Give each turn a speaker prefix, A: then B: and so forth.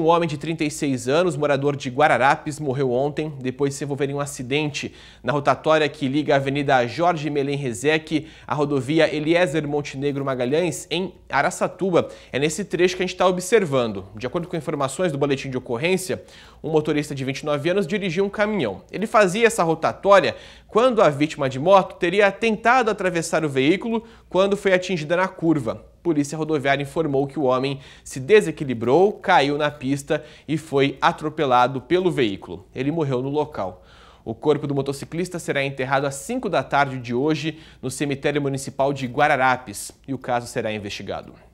A: Um homem de 36 anos, morador de Guararapes, morreu ontem depois de se envolver em um acidente na rotatória que liga a Avenida Jorge Melen Rezeque à rodovia Eliezer Montenegro Magalhães, em Araçatuba. É nesse trecho que a gente está observando. De acordo com informações do boletim de ocorrência, um motorista de 29 anos dirigia um caminhão. Ele fazia essa rotatória quando a vítima de moto teria tentado atravessar o veículo quando foi atingida na curva. Polícia Rodoviária informou que o homem se desequilibrou, caiu na pista e foi atropelado pelo veículo. Ele morreu no local. O corpo do motociclista será enterrado às 5 da tarde de hoje no cemitério municipal de Guararapes e o caso será investigado.